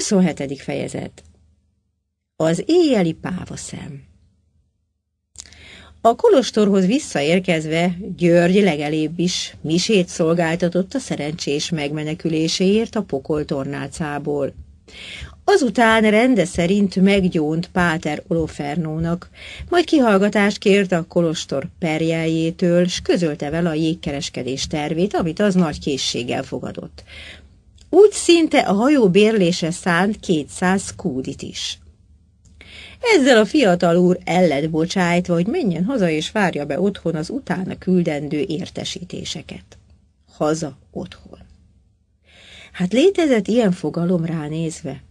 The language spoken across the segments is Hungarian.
27. fejezet Az éjjeli pávaszem A kolostorhoz visszaérkezve György legelébb is misét szolgáltatott a szerencsés megmeneküléséért a pokol tornácából. Azután rende szerint meggyónt Páter Olofernónak, majd kihallgatást kért a kolostor perjeljétől, s közölte vele a jégkereskedés tervét, amit az nagy készséggel fogadott úgy szinte a hajó bérlése szánt 200 kúdit is. Ezzel a fiatal úr ellet bocsájtva, hogy menjen haza és várja be otthon az utána küldendő értesítéseket. Haza otthon. Hát létezett ilyen fogalom ránézve.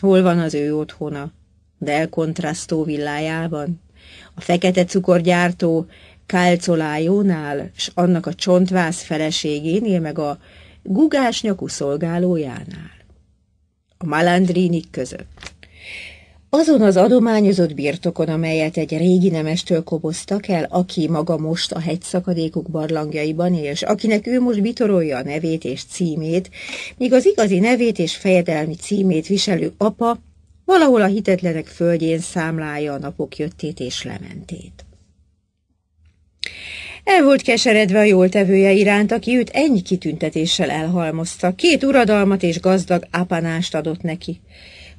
Hol van az ő otthona? Del Contrasto villájában? A fekete cukorgyártó Kálcolájónál, s annak a csontvász feleségénél, meg a gugás nyakú szolgálójánál. A malandrinik között. Azon az adományozott birtokon, amelyet egy régi nemestől koboztak el, aki maga most a hegyszakadékok barlangjaiban él, és akinek ő most bitorolja a nevét és címét, míg az igazi nevét és fejedelmi címét viselő apa valahol a hitetlenek földjén számlálja a napok jöttét és lementét. El volt keseredve a jóltevője iránt, aki őt ennyi kitüntetéssel elhalmozta. Két uradalmat és gazdag apanást adott neki.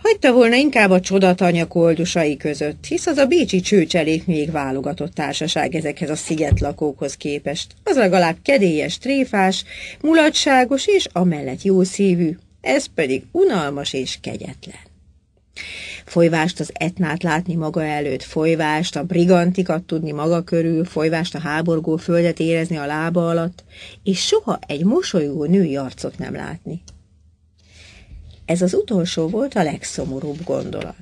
Hagyta volna inkább a csodatanya koldusai között, hisz az a bécsi csőcselék még válogatott társaság ezekhez a szigetlakókhoz képest. Az legalább kedélyes, tréfás, mulatságos és amellett szívű. ez pedig unalmas és kegyetlen folyvást az etnát látni maga előtt, folyvást a brigantikat tudni maga körül, folyvást a háborgó földet érezni a lába alatt, és soha egy mosolygó női arcot nem látni. Ez az utolsó volt a legszomorúbb gondolat.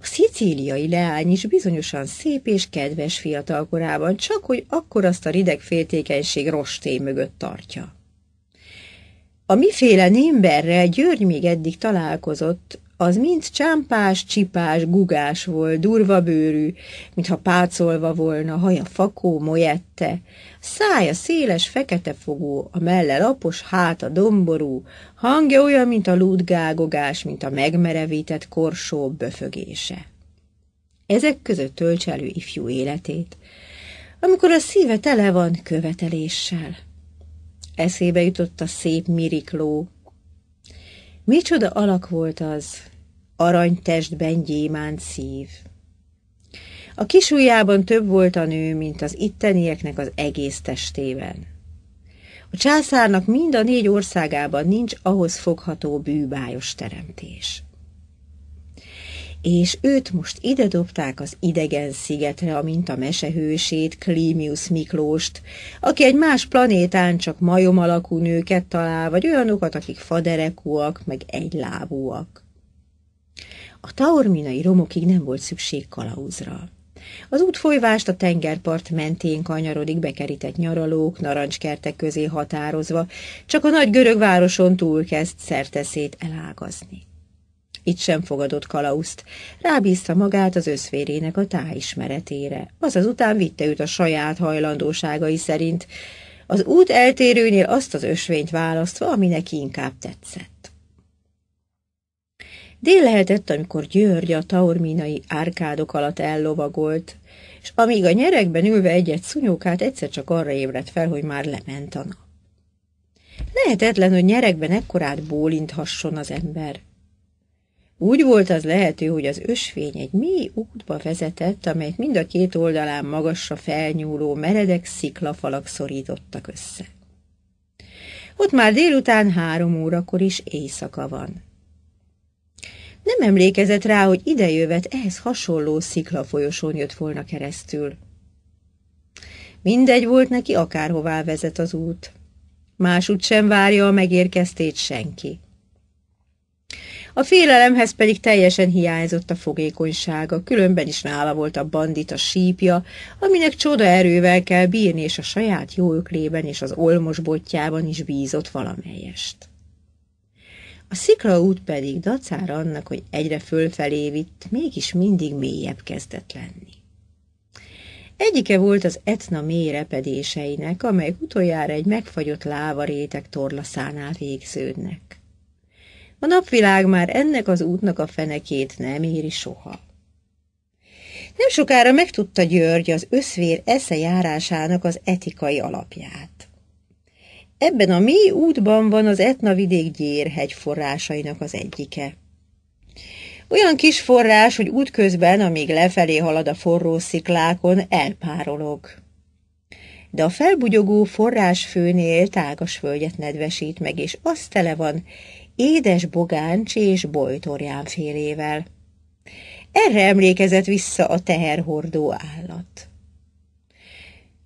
A szicíliai leány is bizonyosan szép és kedves fiatalkorában, csak hogy akkor azt a rideg féltékenység rostély mögött tartja. A miféle némberrel György még eddig találkozott, az mind csámpás, csipás, gugás volt, durva bőrű, mintha pácolva volna, haja fakó, mojette, szája széles, fekete fogó, a melle lapos, hát a domború, hangja olyan, mint a lúdgágogás, mint a megmerevített korsó böfögése. Ezek között töltselő ifjú életét, amikor a szíve tele van követeléssel. Eszébe jutott a szép mirikló. Micsoda alak volt az, arany testben gyémánt szív. A kis több volt a nő, mint az ittenieknek az egész testében. A császárnak mind a négy országában nincs ahhoz fogható bűbájos teremtés és őt most ide dobták az idegen szigetre, amint a mesehősét, Klímius Miklóst, aki egy más planétán csak majom alakú nőket talál, vagy olyanokat, akik faderekúak, meg egylábúak. A taorminai romokig nem volt szükség kalauzra. Az út folyvást a tengerpart mentén kanyarodik bekerített nyaralók, narancskertek közé határozva, csak a nagy görög városon túl kezd szerteszét elágazni. Itt sem fogadott kalauzt. Rábízta magát az összférének a tájismeretére. Azaz után vitte őt a saját hajlandóságai szerint, az út eltérőnél azt az ösvényt választva, ami neki inkább tetszett. Dél lehetett, amikor György a taorminai árkádok alatt ellovagolt, és amíg a nyerekben ülve egyet szunyókát, egyszer csak arra ébredt fel, hogy már lement a nap. Lehetetlen, hogy nyerekben ekkorát bólinthasson az ember. Úgy volt az lehető, hogy az ösvény egy mély útba vezetett, amelyet mind a két oldalán magasra felnyúló meredek sziklafalak szorítottak össze. Ott már délután három órakor is éjszaka van. Nem emlékezett rá, hogy idejövet ehhez hasonló sziklafolyosón jött volna keresztül. Mindegy volt neki, akárhová vezet az út. Másút sem várja a megérkeztét senki. A félelemhez pedig teljesen hiányzott a fogékonysága, különben is nála volt a bandita sípja, aminek csoda erővel kell bírni, és a saját jó öklében és az olmos botjában is bízott valamelyest. A út pedig dacára annak, hogy egyre fölfelé vitt, mégis mindig mélyebb kezdett lenni. Egyike volt az Etna mély repedéseinek, amely utoljára egy megfagyott lávarétek torlaszánál végződnek. A napvilág már ennek az útnak a fenekét nem éri soha. Nem sokára megtudta György az összvér eszejárásának az etikai alapját. Ebben a mély útban van az Etna vidék gyérhegy forrásainak az egyike. Olyan kis forrás, hogy útközben, amíg lefelé halad a forró sziklákon, elpárolog. De a felbugyogó forrásfőnél tágas völgyet nedvesít meg, és az tele van édes bogáncs és bojtorján félével. Erre emlékezett vissza a teherhordó állat.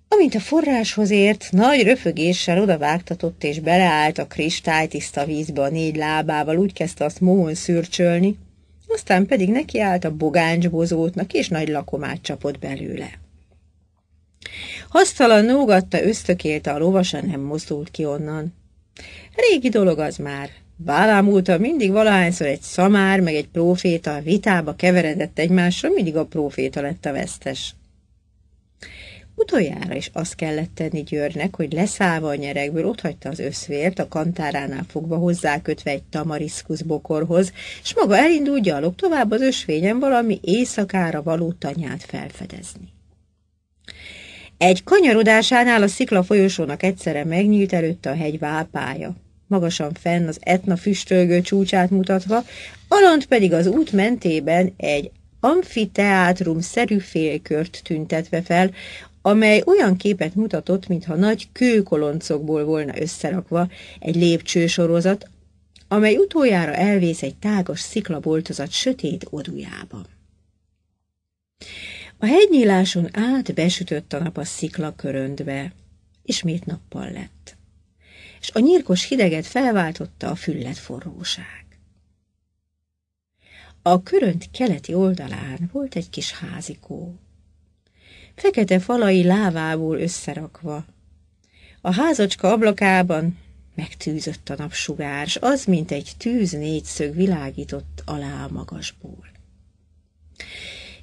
Amint a forráshoz ért, nagy röfögéssel odavágtatott és beleállt a kristálytiszta vízbe a négy lábával, úgy kezdte azt mohon szürcsölni, aztán pedig nekiállt a bogáncsbozótnak, és nagy lakomát csapott belőle. Hasztalan nógatta, ösztökélte a lovasa, nem mozdult ki onnan. Régi dolog az már, Bálám óta mindig valahányszor egy szamár meg egy próféta vitába keveredett egymásra, mindig a próféta lett a vesztes. Utoljára is azt kellett tenni Györgynek, hogy leszállva a nyerekből otthagyta az összvért, a kantáránál fogva hozzákötve egy tamariszkusz bokorhoz, és maga elindult gyalog tovább az ösvényen valami éjszakára való tanyát felfedezni. Egy kanyarodásánál a szikla folyosónak egyszerre megnyílt előtte a hegy válpája magasan fenn az Etna füstölgő csúcsát mutatva, alant pedig az út mentében egy amfiteátrum-szerű félkört tüntetve fel, amely olyan képet mutatott, mintha nagy kőkoloncokból volna összerakva egy lépcsősorozat, amely utoljára elvész egy tágas sziklaboltozat sötét odujába. A hegynyíláson át besütött a nap a szikla köröndbe. Ismét nappal lett és a nyírkos hideget felváltotta a füllet forróság. A körönt keleti oldalán volt egy kis házikó. Fekete falai lávából összerakva. A házacska ablakában megtűzött a napsugár, s az, mint egy tűz négyszög világított alá a magasból.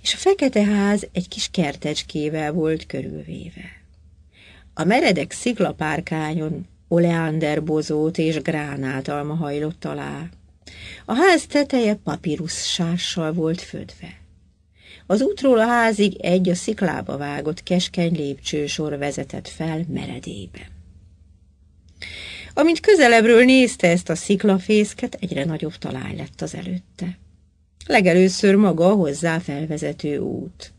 És a fekete ház egy kis kertecskével volt körülvéve. A meredek sziglapárkányon Oleanderbozót és gránátalma hajlott alá. A ház teteje papírussással volt födve. Az útról a házig egy a sziklába vágott keskeny lépcsősor vezetett fel meredébe. Amint közelebbről nézte ezt a sziklafészket, egyre nagyobb talány lett az előtte. Legelőször maga a hozzá felvezető út.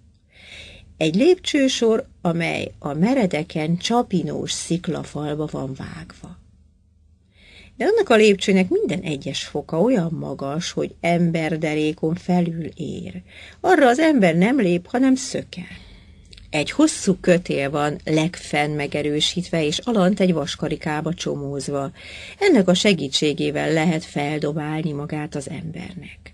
Egy lépcsősor, amely a meredeken csapinós sziklafalba van vágva. De annak a lépcsőnek minden egyes foka olyan magas, hogy emberderékon felül ér. Arra az ember nem lép, hanem szöke. Egy hosszú kötél van legfenn megerősítve, és alant egy vaskarikába csomózva. Ennek a segítségével lehet feldobálni magát az embernek.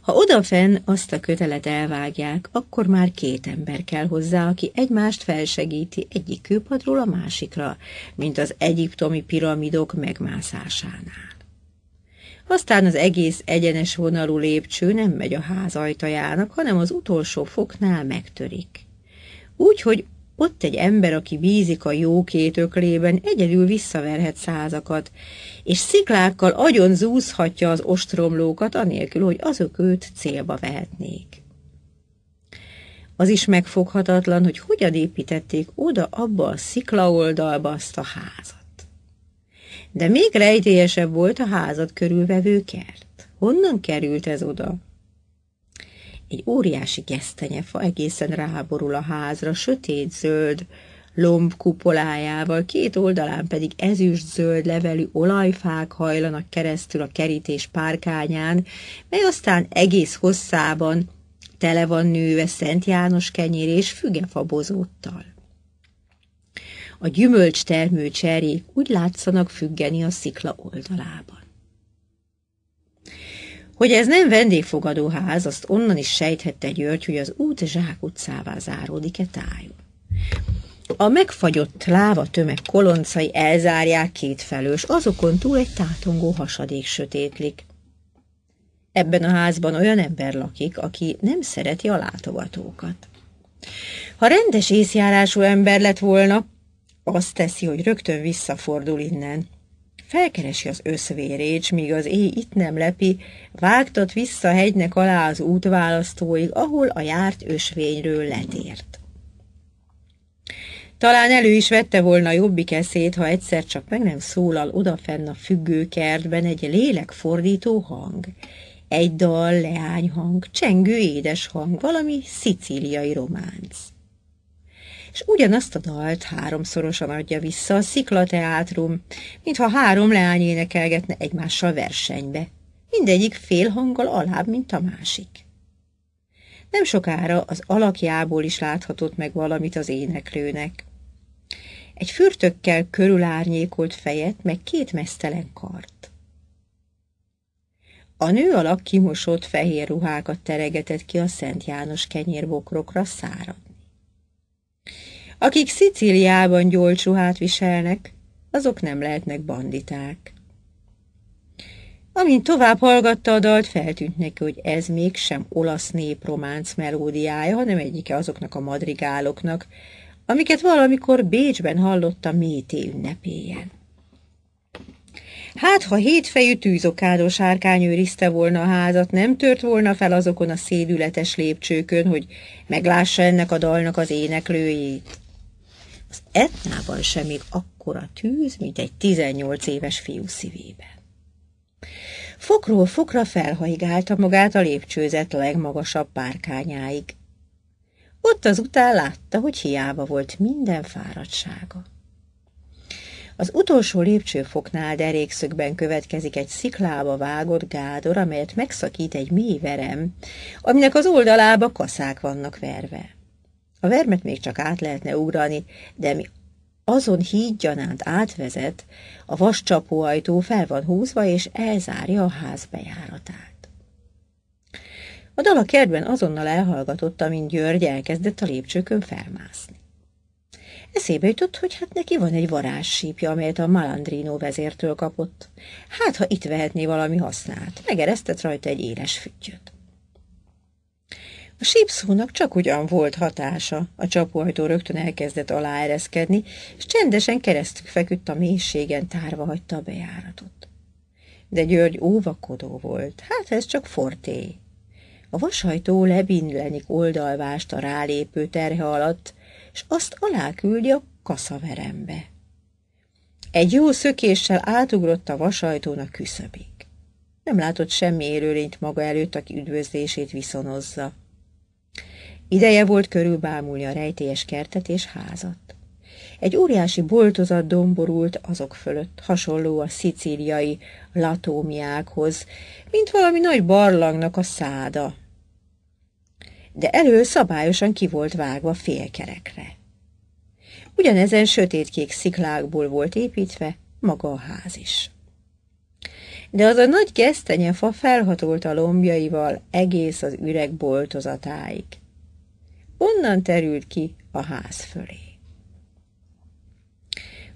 Ha odafen azt a kötelet elvágják, akkor már két ember kell hozzá, aki egymást felsegíti egyik kőpadról a másikra, mint az egyiptomi piramidok megmászásánál. Aztán az egész egyenes vonalú lépcső nem megy a ház ajtajának, hanem az utolsó foknál megtörik. Úgy, hogy ott egy ember, aki bízik a jó két öklében, egyedül visszaverhet százakat, és sziklákkal agyon zúzhatja az ostromlókat, anélkül, hogy azok őt célba vehetnék. Az is megfoghatatlan, hogy hogyan építették oda abba a sziklaoldalba azt a házat. De még rejtélyesebb volt a házat körülvevő kert. Honnan került ez oda? Egy óriási gesztenyefa egészen ráborul a házra, sötét-zöld, lomb kupolájával, két oldalán pedig ezüst-zöld levelű olajfák hajlanak keresztül a kerítés párkányán, mely aztán egész hosszában tele van nőve Szent János kenyér és fügefabozóttal. A gyümölcs termő cserék úgy látszanak függeni a szikla oldalában. Hogy ez nem vendégfogadóház, azt onnan is sejthette György, hogy az út Zsák utcává záródik-e tájú. A megfagyott láva tömeg koloncai elzárják két felős, azokon túl egy tátongó hasadék sötétlik. Ebben a házban olyan ember lakik, aki nem szereti a látogatókat. Ha rendes észjárású ember lett volna, azt teszi, hogy rögtön visszafordul innen. Felkeresi az összvérét, míg az éj itt nem lepi, vágtat vissza hegynek alá az útválasztóig, ahol a járt ösvényről letért. Talán elő is vette volna jobbik eszét, ha egyszer csak meg nem szólal odafenn a függőkertben egy lélekfordító hang. Egy dal, leányhang, csengő édes hang, valami szicíliai románc és ugyanazt a dalt háromszorosan adja vissza a sziklateátrum, mintha három leány énekelgetne egymással versenybe. Mindegyik fél hanggal alább, mint a másik. Nem sokára az alakjából is láthatott meg valamit az éneklőnek. Egy fürtökkel körülárnyékolt fejet, meg két mesztelen kart. A nő alak kimosott fehér ruhákat teregetett ki a Szent János kenyérbokrokra száradt. Akik Szicíliában gyolcsuhát viselnek, azok nem lehetnek banditák. Amint tovább hallgatta a dalt, feltűnt neki, hogy ez mégsem olasz néprománc melódiája, hanem egyike azoknak a madrigáloknak, amiket valamikor Bécsben hallotta Mété ünnepéjen. Hát, ha hétfejű tűzokádó sárkány őrizte volna a házat, nem tört volna fel azokon a szédületes lépcsőkön, hogy meglássa ennek a dalnak az éneklőjét. Az Etnában sem még akkora tűz, mint egy 18 éves fiú szívében. Fokról fokra felhaigálta magát a lépcsőzet legmagasabb párkányáig. Ott azután látta, hogy hiába volt minden fáradtsága. Az utolsó lépcsőfoknál derékszögben következik egy sziklába vágott gádor, amelyet megszakít egy mély verem, aminek az oldalába kaszák vannak verve. A vermet még csak át lehetne ugrani, de mi azon hídgyanánt átvezet, a vas csapóajtó fel van húzva, és elzárja a ház bejáratát. A dal a kertben azonnal elhallgatotta, mint György elkezdett a lépcsőkön felmászni. Eszébe jutott, hogy hát neki van egy varázssípja, amelyet a Malandrino vezértől kapott. Hát, ha itt vehetné valami hasznát, megeresztett rajta egy éles füttyöt. A sípszónak csak ugyan volt hatása. A csapóajtó rögtön elkezdett aláereszkedni, és csendesen keresztük feküdt a mélységen, tárva hagyta a bejáratot. De György óvakodó volt. Hát ez csak forté. A vashajtó lebindlenik oldalvást a rálépő terhe alatt, és azt aláküldi a kaszaverembe. Egy jó szökéssel átugrott a a küszöbig. Nem látott semmi élőlényt maga előtt, aki üdvözlését viszonozza. Ideje volt körülbámulni a rejtélyes kertet és házat. Egy óriási boltozat domborult azok fölött, hasonló a szicíliai latómiákhoz, mint valami nagy barlangnak a száda. De elő szabályosan ki volt vágva félkerekre. Ugyanezen sötétkék sziklákból volt építve maga a ház is. De az a nagy gesztenyefa a lombjaival egész az üreg boltozatáig onnan terült ki a ház fölé.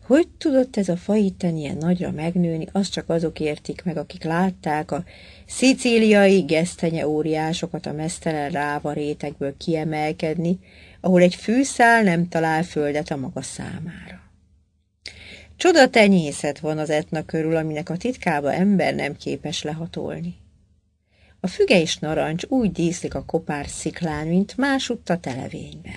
Hogy tudott ez a fa itten ilyen nagyra megnőni, azt csak azok értik meg, akik látták a szicíliai gesztenye óriásokat a mesztelen ráva rétegből kiemelkedni, ahol egy fűszál nem talál földet a maga számára. Csoda tenyészet van az etna körül, aminek a titkába ember nem képes lehatolni. A füge és narancs úgy díszlik a kopár sziklán, mint másutt a televényben.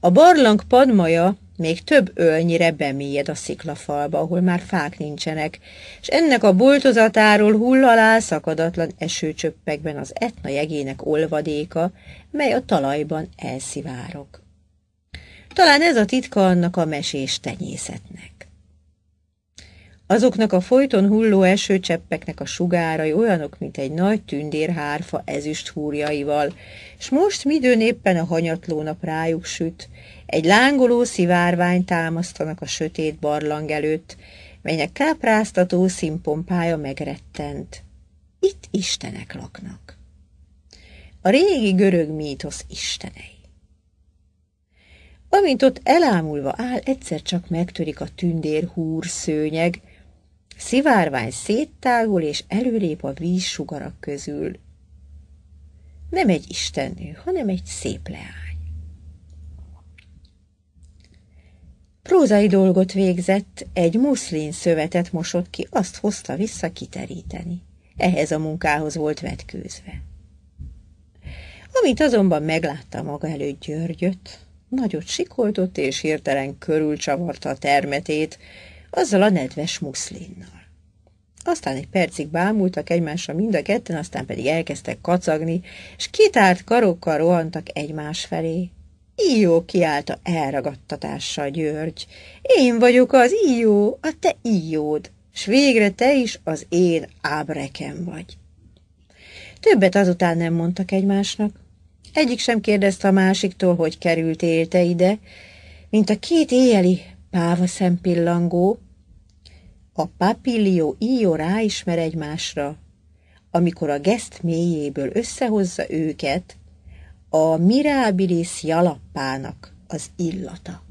A barlang padmaja még több ölnyire bemélyed a sziklafalba, ahol már fák nincsenek, és ennek a boltozatáról hull alá szakadatlan esőcsöppekben az etna jegének olvadéka, mely a talajban elszivárog. Talán ez a titka annak a mesés tenyészetnek. Azoknak a folyton hulló esőcseppeknek a sugárai olyanok, mint egy nagy tündérhárfa ezüst húrjaival, és most midőn éppen a hanyatlónap rájuk süt. Egy lángoló szivárvány támasztanak a sötét barlang előtt, melynek kápráztató színpompája megrettent. Itt istenek laknak. A régi görög mítosz istenei. Amint ott elámulva áll, egyszer csak megtörik a tündér húr szőnyeg, Szivárvány széttágul, és előlép a vízsugarak közül. Nem egy istennő, hanem egy szép leány. Prózai dolgot végzett, egy muszlin szövetet mosott ki, azt hozta vissza kiteríteni. Ehhez a munkához volt vetkőzve. Amint azonban meglátta maga előtt Györgyöt, nagyot sikoltott és hirtelen körülcsavarta a termetét, azzal a nedves muszlinnal. Aztán egy percig bámultak egymásra mind a ketten, aztán pedig elkezdtek kacagni, és kitárt karokkal rohantak egymás felé. Íjó kiállta elragadtatással György. Én vagyok az íjó, a te íjód, s végre te is az én ábrekem vagy. Többet azután nem mondtak egymásnak. Egyik sem kérdezte a másiktól, hogy került élte ide, mint a két éjeli páva szempillangó, a papillió íjó ráismer egymásra, amikor a geszt mélyéből összehozza őket a mirabilis jalappának az illata.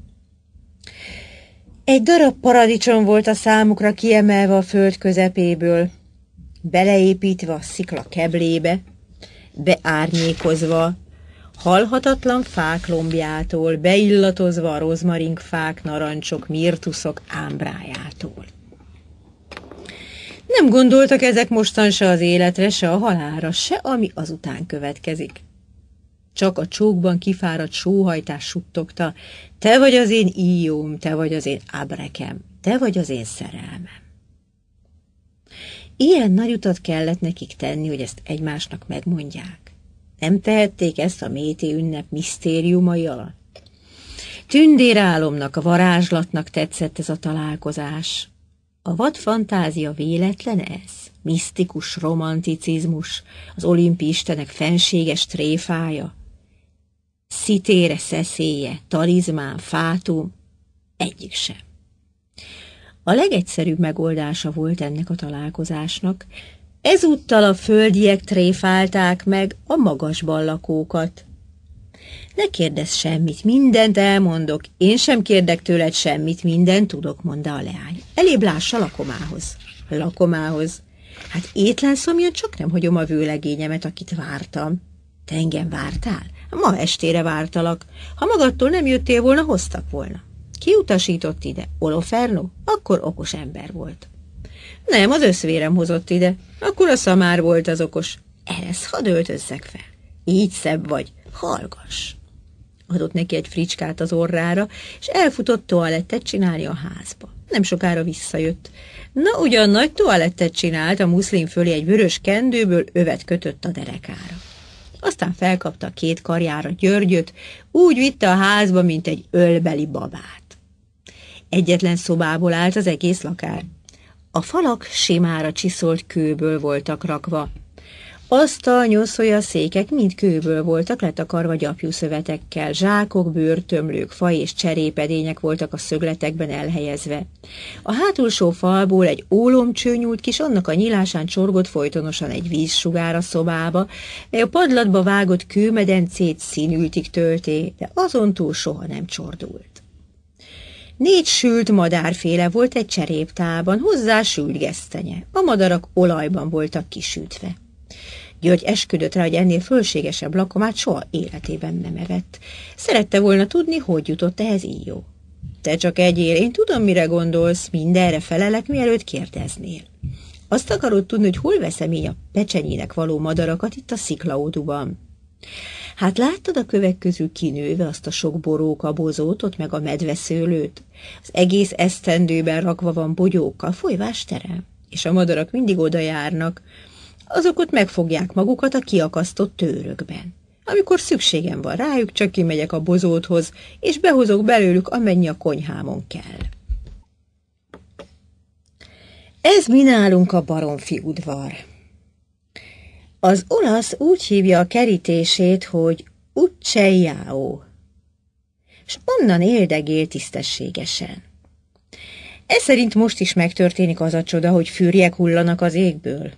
Egy darab paradicsom volt a számukra kiemelve a föld közepéből, beleépítve a szikla keblébe, beárnyékozva halhatatlan fák lombjától, beillatozva a rozmarink fák, narancsok, mirtuszok ámbrájától. Nem gondoltak ezek mostan se az életre, se a halára, se ami azután következik. Csak a csókban kifáradt sóhajtás suttogta, te vagy az én íjóm, te vagy az én ábrekem, te vagy az én szerelmem. Ilyen nagy utat kellett nekik tenni, hogy ezt egymásnak megmondják. Nem tehették ezt a méti ünnep misztériumai alatt? Tündérálomnak, a varázslatnak tetszett ez a találkozás. A vad fantázia véletlen ez? Misztikus romanticizmus, az olimpistenek fenséges tréfája? Szitére szeszélye, talizmán, fátum? Egyik sem. A legegyszerűbb megoldása volt ennek a találkozásnak, Ezúttal a földiek tréfálták meg a magasban lakókat. Ne kérdezz semmit, mindent elmondok. Én sem kérdek tőled semmit, mindent tudok, mondta a leány. Elébb láss a lakomához. Lakomához. Hát étlen szomjan csak nem hagyom a vőlegényemet, akit vártam. Te engem vártál? Ma estére vártalak. Ha magadtól nem jöttél volna, hoztak volna. utasított ide? Oloferno? Akkor okos ember volt. Nem, az összvérem hozott ide. Akkor a szamár volt az okos. Eresz, hadd öltözzek fel. Így szebb vagy. Hallgass. Adott neki egy fricskát az orrára, és elfutott toalettet csinálni a házba. Nem sokára visszajött. Na, ugyan nagy toalettet csinált, a muszlim fölé egy vörös kendőből övet kötött a derekára. Aztán felkapta a két karjára Györgyöt, úgy vitte a házba, mint egy ölbeli babát. Egyetlen szobából állt az egész lakás. A falak simára csiszolt kőből voltak rakva. Asztal, nyoszolja, székek mind kőből voltak letakarva gyapjú szövetekkel, zsákok, bőrtömlők, fa és cserépedények voltak a szögletekben elhelyezve. A hátulsó falból egy ólomcső nyúlt kis, annak a nyílásán csorgott folytonosan egy vízsugár a szobába, mely a padlatba vágott kőmedencét színültig tölté, de azon túl soha nem csordult. Négy sült madárféle volt egy cseréptában, hozzá sült gesztenye. A madarak olajban voltak kisütve. György esküdött rá, hogy ennél fölségesebb lakomát soha életében nem evett. Szerette volna tudni, hogy jutott ehhez jó. Te csak egyél, én tudom, mire gondolsz, mindenre felelek, mielőtt kérdeznél. Azt akarod tudni, hogy hol veszem így a pecsenyének való madarakat itt a sziklaóduban. Hát láttad a kövek közül kinőve azt a sok boróka bozótot, meg a medveszőlőt? Az egész esztendőben rakva van bogyókkal, folyvás terem, és a madarak mindig oda járnak. Azok ott megfogják magukat a kiakasztott tőrökben. Amikor szükségem van rájuk, csak kimegyek a bozóthoz, és behozok belőlük, amennyi a konyhámon kell. Ez mi nálunk a baromfi udvar. Az olasz úgy hívja a kerítését, hogy Ucceiao, és onnan éldegél tisztességesen. Ez szerint most is megtörténik az a csoda, hogy fűrjek hullanak az égből,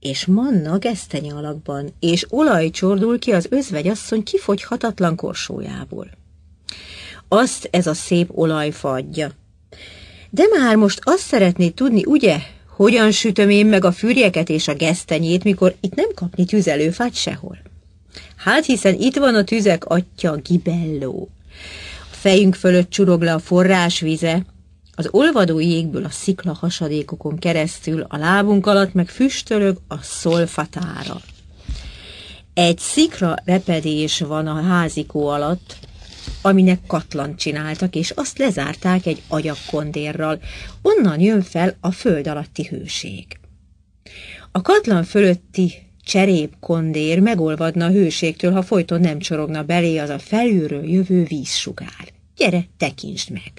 és manna gesztenye alakban, és olaj csordul ki az özvegyasszony kifogyhatatlan korsójából. Azt ez a szép olaj fadja. De már most azt szeretnéd tudni, ugye, hogyan sütöm én meg a fűrjeket és a gesztenyét, mikor itt nem kapni tüzelőfát sehol? Hát hiszen itt van a tüzek atya, gibelló. A fejünk fölött csurog le a forrásvize, az olvadó jégből a szikla hasadékokon keresztül, a lábunk alatt meg füstölög a szolfatára. Egy szikra repedés van a házikó alatt, aminek katlant csináltak, és azt lezárták egy agyakkondérral. Onnan jön fel a föld alatti hőség. A katlan fölötti cserépkondér megolvadna a hőségtől, ha folyton nem csorogna belé az a felülről jövő vízsugár. Gyere, tekintsd meg!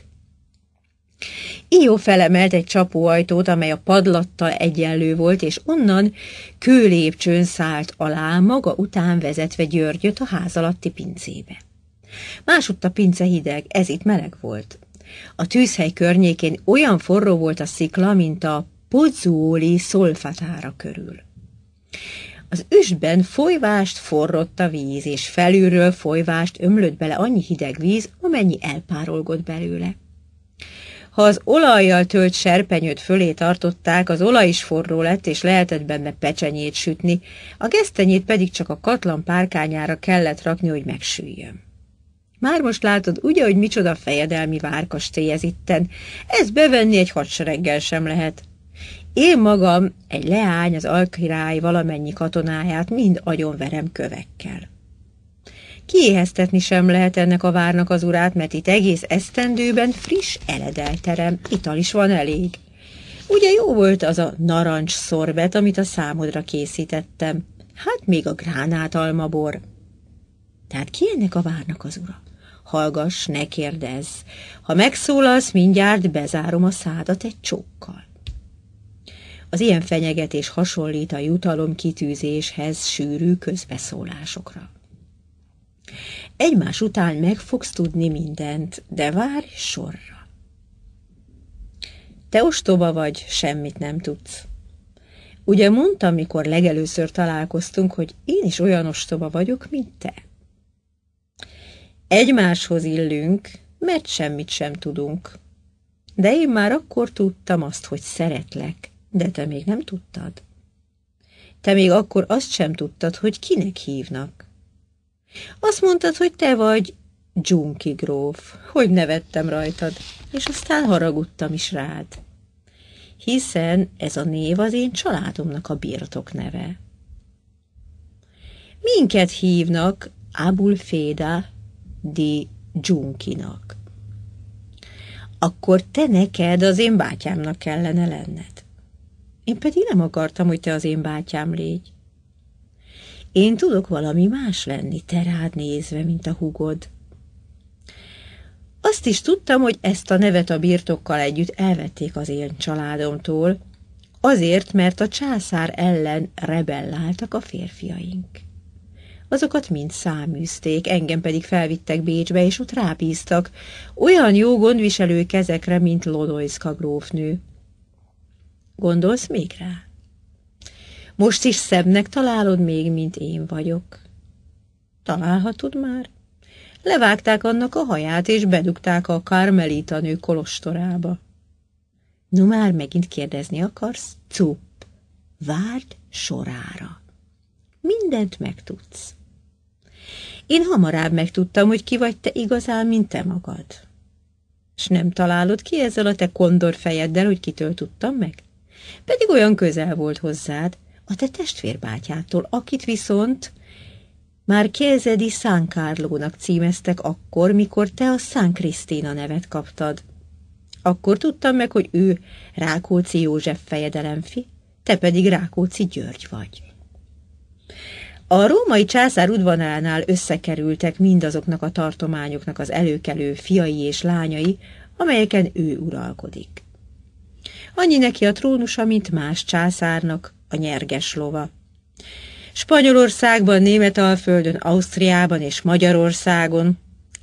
Ió felemelt egy csapóajtót, amely a padlattal egyenlő volt, és onnan kőlépcsőn szállt alá, maga után vezetve Györgyöt a ház alatti pincébe. Másutt a pince hideg, ez itt meleg volt. A tűzhely környékén olyan forró volt a szikla, mint a pozzuoli szolfatára körül. Az üstben folyvást forrott a víz, és felülről folyvást ömlött bele annyi hideg víz, amennyi elpárolgott belőle. Ha az olajjal tölt serpenyőt fölé tartották, az olaj is forró lett, és lehetett benne pecsenyét sütni, a gesztenyét pedig csak a katlan párkányára kellett rakni, hogy megsüljön. Már most látod, ugye, hogy micsoda fejedelmi várkastély ez itten. Ezt bevenni egy hadsereggel sem lehet. Én magam, egy leány, az alkirály valamennyi katonáját mind agyonverem kövekkel. Kiéheztetni sem lehet ennek a várnak az urát, mert itt egész esztendőben friss eledelterem, ital is van elég. Ugye jó volt az a narancs szorbet, amit a számodra készítettem. Hát még a gránátalmabor. Tehát ki ennek a várnak az ura? hallgass, ne kérdezz. Ha megszólalsz, mindjárt bezárom a szádat egy csókkal. Az ilyen fenyegetés hasonlít a jutalom kitűzéshez sűrű közbeszólásokra. Egymás után meg fogsz tudni mindent, de várj sorra. Te ostoba vagy, semmit nem tudsz. Ugye mondtam, mikor legelőször találkoztunk, hogy én is olyan ostoba vagyok, mint te. Egymáshoz illünk, mert semmit sem tudunk. De én már akkor tudtam azt, hogy szeretlek, de te még nem tudtad. Te még akkor azt sem tudtad, hogy kinek hívnak. Azt mondtad, hogy te vagy Junki gróf, hogy nevettem rajtad, és aztán haragudtam is rád. Hiszen ez a név az én családomnak a birtok neve. Minket hívnak Abul Féda di Junkinak. Akkor te neked az én bátyámnak kellene lenned. Én pedig nem akartam, hogy te az én bátyám légy. Én tudok valami más lenni, te rád nézve, mint a hugod. Azt is tudtam, hogy ezt a nevet a birtokkal együtt elvették az én családomtól, azért, mert a császár ellen rebelláltak a férfiaink azokat mind száműzték, engem pedig felvittek Bécsbe, és ott rábíztak, olyan jó gondviselő kezekre, mint Lodoiszka grófnő. Gondolsz még rá? Most is szebbnek találod még, mint én vagyok. Találhatod már? Levágták annak a haját, és bedugták a karmelita nő kolostorába. No már megint kérdezni akarsz? Cupp! Várd sorára! mindent megtudsz. Én hamarabb megtudtam, hogy ki vagy te igazán, mint te magad. És nem találod ki ezzel a te kondor fejeddel, hogy kitől tudtam meg? Pedig olyan közel volt hozzád, a te testvérbátyától, akit viszont már Kézedi Szánkárlónak címeztek akkor, mikor te a Szán Krisztina nevet kaptad. Akkor tudtam meg, hogy ő Rákóczi József fejedelemfi, te pedig Rákóczi György vagy. A római császár udvaránál összekerültek mindazoknak a tartományoknak az előkelő fiai és lányai, amelyeken ő uralkodik. Annyi neki a trónusa, mint más császárnak, a nyerges lova. Spanyolországban, Németalföldön, Ausztriában és Magyarországon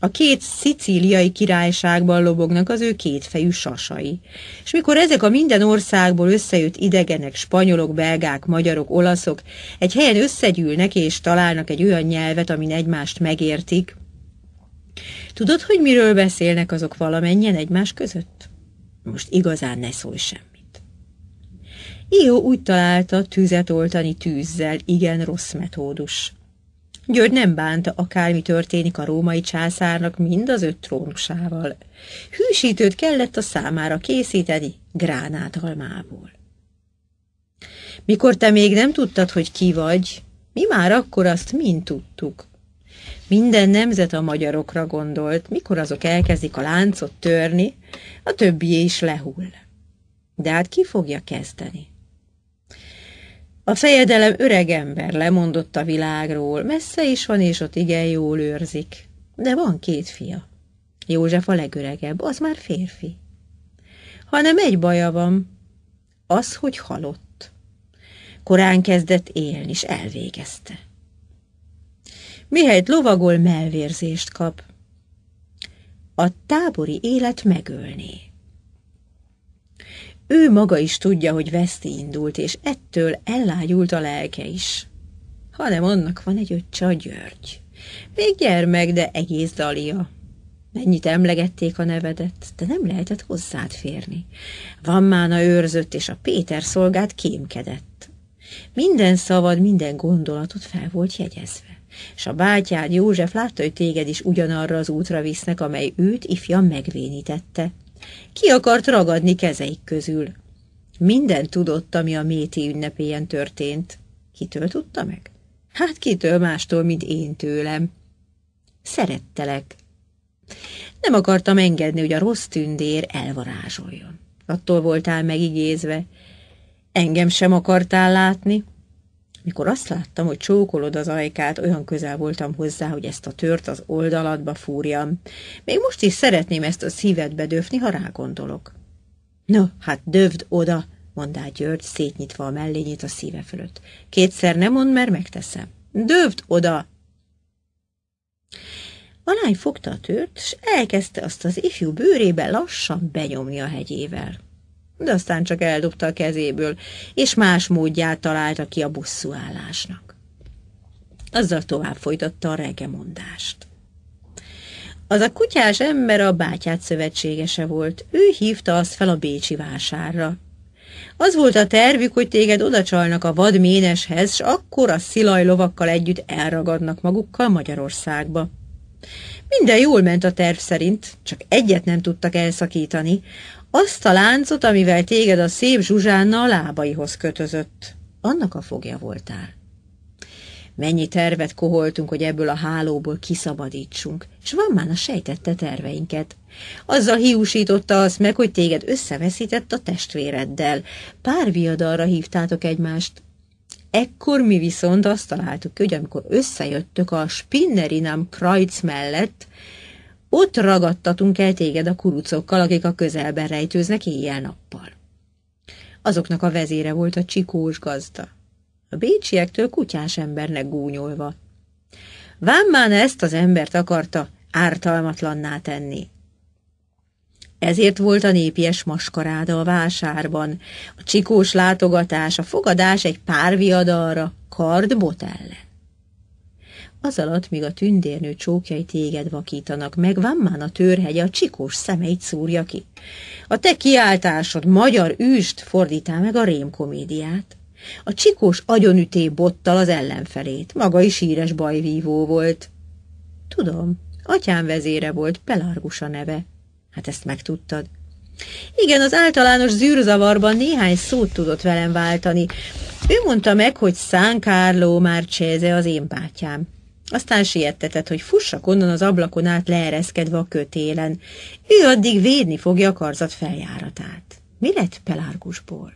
a két szicíliai királyságban lobognak az ő kétfejű sasai. És mikor ezek a minden országból összejött idegenek, spanyolok, belgák, magyarok, olaszok egy helyen összegyűlnek és találnak egy olyan nyelvet, amin egymást megértik, tudod, hogy miről beszélnek azok valamennyien egymás között? Most igazán ne szólj semmit. Ió úgy találta tüzet oltani tűzzel, igen rossz metódus. György nem bánta, akármi történik a római császárnak mind az öt trónusával. Hűsítőt kellett a számára készíteni gránátalmából. Mikor te még nem tudtad, hogy ki vagy, mi már akkor azt mind tudtuk. Minden nemzet a magyarokra gondolt, mikor azok elkezdik a láncot törni, a többi is lehull. De hát ki fogja kezdeni? A fejedelem öreg ember lemondott a világról, messze is van, és ott igen jól őrzik. De van két fia. József a legöregebb, az már férfi. Hanem egy baja van, az, hogy halott. Korán kezdett élni, és elvégezte. Mihelyt lovagol, melvérzést kap. A tábori élet megölné. Ő maga is tudja, hogy veszti indult, és ettől ellágyult a lelke is. Hanem annak van egy öccse a György. Még gyermek, de egész dalia. Mennyit emlegették a nevedet, de nem lehetett hozzád férni. Van mána őrzött, és a Péter szolgát kémkedett. Minden szavad, minden gondolatot fel volt jegyezve, és a bátyád József látta, hogy téged is ugyanarra az útra visznek, amely őt ifja megvénítette ki akart ragadni kezeik közül. Minden tudott, ami a Méti ünnepélyen történt. Kitől tudta meg? Hát kitől mástól, mint én tőlem. Szerettelek. Nem akartam engedni, hogy a rossz tündér elvarázsoljon. Attól voltál megigézve. Engem sem akartál látni. Mikor azt láttam, hogy csókolod az ajkát, olyan közel voltam hozzá, hogy ezt a tört az oldaladba fúrjam. Még most is szeretném ezt a szívedbe döfni, ha rá gondolok. No, hát dövd oda, mondá György, szétnyitva a mellényét a szíve fölött. Kétszer nem mond, mert megteszem. Dövd oda! A lány fogta a tört, s elkezdte azt az ifjú bőrébe lassan benyomni a hegyével de aztán csak eldobta a kezéből, és más módját találta ki a bosszúállásnak. Azzal tovább folytatta a regemondást. Az a kutyás ember a bátyát szövetségese volt, ő hívta azt fel a Bécsi vásárra. Az volt a tervük, hogy téged odacsalnak a vadméneshez, s akkor a szilaj lovakkal együtt elragadnak magukkal Magyarországba. Minden jól ment a terv szerint, csak egyet nem tudtak elszakítani. Azt a láncot, amivel téged a szép Zsuzsánna a lábaihoz kötözött. Annak a fogja voltál. Mennyi tervet koholtunk, hogy ebből a hálóból kiszabadítsunk, és van már a sejtette terveinket. Azzal hiúsította azt meg, hogy téged összeveszített a testvéreddel. Pár viadalra hívtátok egymást. Ekkor mi viszont azt találtuk hogy amikor összejöttök a Spinnerinam Kreutz mellett, ott ragadtatunk el téged a kurucokkal, akik a közelben rejtőznek éjjel-nappal. Azoknak a vezére volt a csikós gazda. A bécsiektől kutyás embernek gúnyolva. Vámmán ezt az embert akarta ártalmatlanná tenni. Ezért volt a népies maskaráda a vásárban, a csikós látogatás, a fogadás egy pár viadalra, kardbot ellen. Az alatt, míg a tündérnő csókjai téged vakítanak meg, már a törhegye a csikós szemeit szúrja ki. A te kiáltásod, magyar üst, fordítá meg a rémkomédiát. A csikós agyonüté bottal az ellenfelét, maga is íres bajvívó volt. Tudom, atyám vezére volt, Pelargus a neve. Hát ezt megtudtad. Igen, az általános zűrzavarban néhány szót tudott velem váltani. Ő mondta meg, hogy Szán Kárló már Cséze az én bátyám. Aztán siettetett, hogy fussak onnan az ablakon át leereszkedve a kötélen. Ő addig védni fogja a karzat feljáratát. Mi lett Pelárgusból?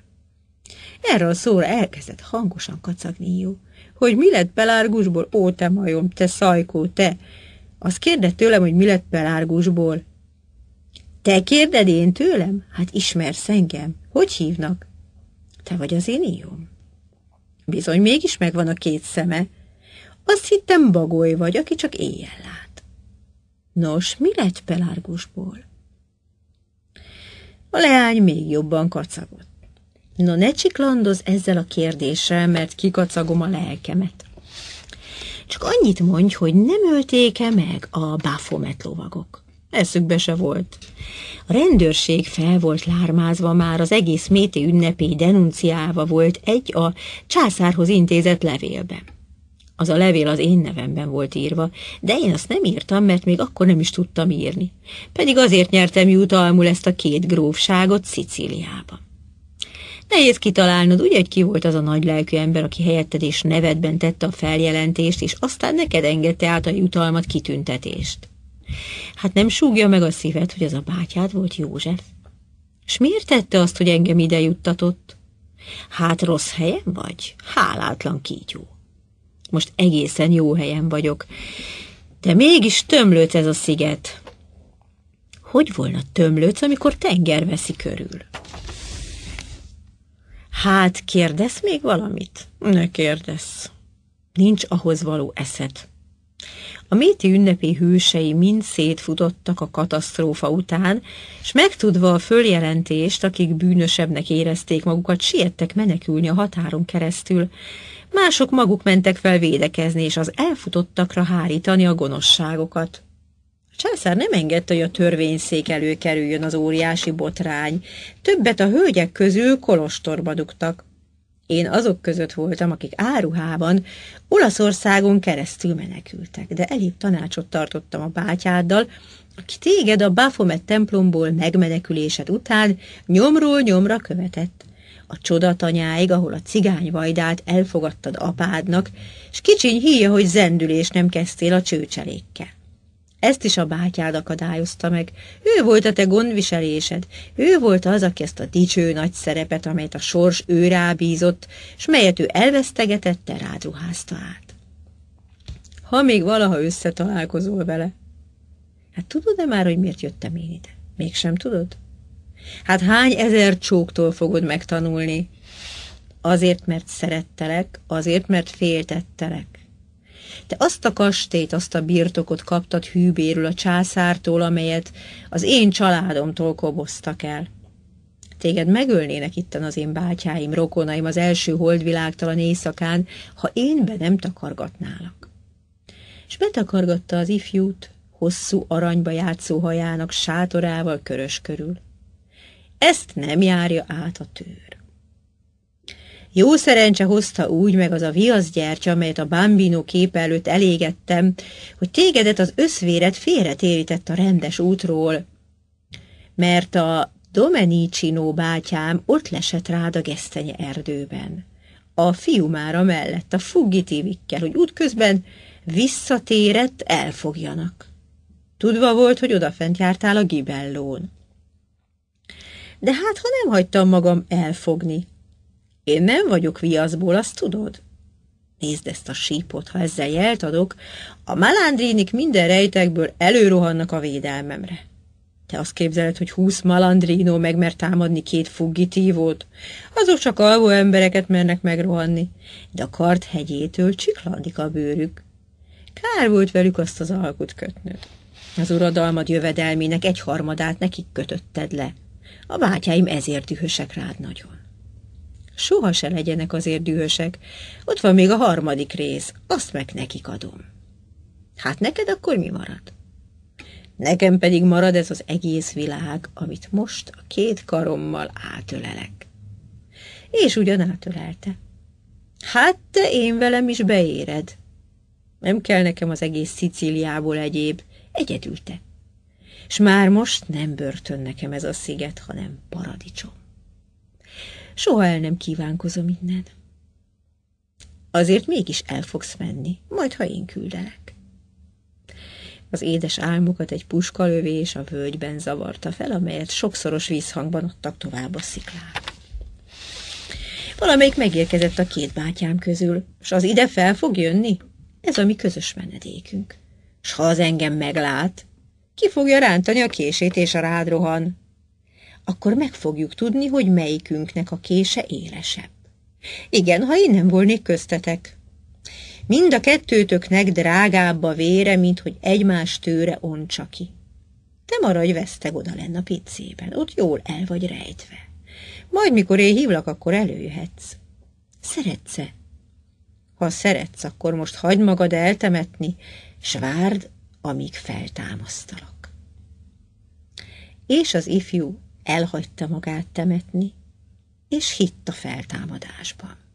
Erről szóra elkezdett hangosan kacagni jó, hogy mi lett Pelárgusból, ó te majom, te szajkó, te! Azt kérde tőlem, hogy mi lett Pelárgusból. Te kérded én tőlem? Hát ismersz engem. Hogy hívnak? Te vagy az én íjom. Bizony, mégis megvan a két szeme. Azt hittem bagoly vagy, aki csak éjjel lát. Nos, mi lett pelárgusból? A leány még jobban kacagott. Na, ne csiklandoz ezzel a kérdéssel, mert kikacagom a lelkemet. Csak annyit mondj, hogy nem ölték-e meg a báfomet lovagok. Eszükbe se volt. A rendőrség fel volt lármázva már, az egész méti ünnepély denunciálva volt egy a császárhoz intézett levélben. Az a levél az én nevemben volt írva, de én azt nem írtam, mert még akkor nem is tudtam írni. Pedig azért nyertem jutalmul ezt a két grófságot Szicíliában. Nehéz kitalálnod, ugye, hogy ki volt az a nagy lelkű ember, aki helyetted és nevedben tette a feljelentést, és aztán neked engedte át a jutalmat kitüntetést. Hát nem súgja meg a szíved, hogy az a bátyád volt József? S miért tette azt, hogy engem ide juttatott? Hát rossz helyen vagy? Hálátlan kígyó. Most egészen jó helyen vagyok. De mégis tömlőc ez a sziget. Hogy volna tömlőc, amikor tenger veszi körül? Hát, kérdez még valamit? Ne kérdez. Nincs ahhoz való eszed. A méti ünnepi hősei mind szétfutottak a katasztrófa után, és megtudva a följelentést, akik bűnösebbnek érezték magukat, siettek menekülni a határon keresztül, Mások maguk mentek fel védekezni, és az elfutottakra hárítani a gonoszságokat. A császár nem engedte, hogy a törvényszék előkerüljön az óriási botrány. Többet a hölgyek közül kolostorba dugtak. Én azok között voltam, akik áruhában Olaszországon keresztül menekültek, de elég tanácsot tartottam a bátyáddal, aki téged a Baphomet templomból megmenekülésed után nyomról nyomra követett a csodatanyáig, ahol a cigány vajdát elfogadtad apádnak, és kicsiny híja, hogy zendülés nem kezdtél a csőcselékkel. Ezt is a bátyád akadályozta meg. Ő volt a te gondviselésed, ő volt az, aki ezt a dicső nagy szerepet, amelyet a sors ő rábízott, és melyet ő elvesztegetett, te rád ruházta át. Ha még valaha összetalálkozol vele. Hát tudod-e már, hogy miért jöttem én ide? Mégsem tudod? Hát hány ezer csóktól fogod megtanulni? Azért, mert szerettelek, azért, mert féltettelek. Te azt a kastélyt, azt a birtokot kaptad hűbérül a császártól, amelyet az én családomtól koboztak el. Téged megölnének itten az én bátyáim, rokonaim az első holdvilágtalan éjszakán, ha én be nem takargatnálak. És betakargatta az ifjút, hosszú aranyba játszó hajának sátorával körös körül. Ezt nem járja át a tőr. Jó szerencse hozta úgy meg az a viaszgyertya, amelyet a bambino kép előtt elégettem, hogy tégedet az összvéret félretérített a rendes útról, mert a Domenicino bátyám ott lesett rád a gesztenye erdőben. A fiú mára mellett a fuggitívikkel, hogy útközben visszatérett, elfogjanak. Tudva volt, hogy odafent jártál a gibellón de hát ha nem hagytam magam elfogni. Én nem vagyok viaszból, azt tudod? Nézd ezt a sípot, ha ezzel jelt adok, a malandrinik minden rejtekből előrohannak a védelmemre. Te azt képzeled, hogy húsz meg mert támadni két fuggitívót? Azok csak alvó embereket mernek megrohanni, de a kart hegyétől csiklandik a bőrük. Kár volt velük azt az alkut kötnöd. Az uradalmad jövedelmének egyharmadát nekik kötötted le. A bátyáim ezért dühösek rád nagyon. Soha se legyenek azért dühösek. Ott van még a harmadik rész, azt meg nekik adom. Hát neked akkor mi marad? Nekem pedig marad ez az egész világ, amit most a két karommal átölelek. És ugyan átölelte. Hát te én velem is beéred. Nem kell nekem az egész Szicíliából egyéb, egyedül te és már most nem börtön nekem ez a sziget, hanem paradicsom. Soha el nem kívánkozom innen. Azért mégis el fogsz menni, majd ha én küldelek. Az édes álmokat egy puskalövés a völgyben zavarta fel, amelyet sokszoros vízhangban adtak tovább a sziklát. Valamelyik megérkezett a két bátyám közül, és az ide fel fog jönni? Ez a mi közös menedékünk. S ha az engem meglát, ki fogja rántani a kését, és a rád rohan? Akkor meg fogjuk tudni, hogy melyikünknek a kése élesebb. Igen, ha én nem volnék köztetek. Mind a kettőtöknek drágább a vére, mint hogy egymás tőre ontsa ki. Te maradj veszteg oda lenn a picében, ott jól el vagy rejtve. Majd, mikor én hívlak, akkor előjöhetsz. Szeretsz-e? Ha szeretsz, akkor most hagyd magad eltemetni, s várd, amíg feltámasztalak. És az ifjú elhagyta magát temetni, és hitt a feltámadásban.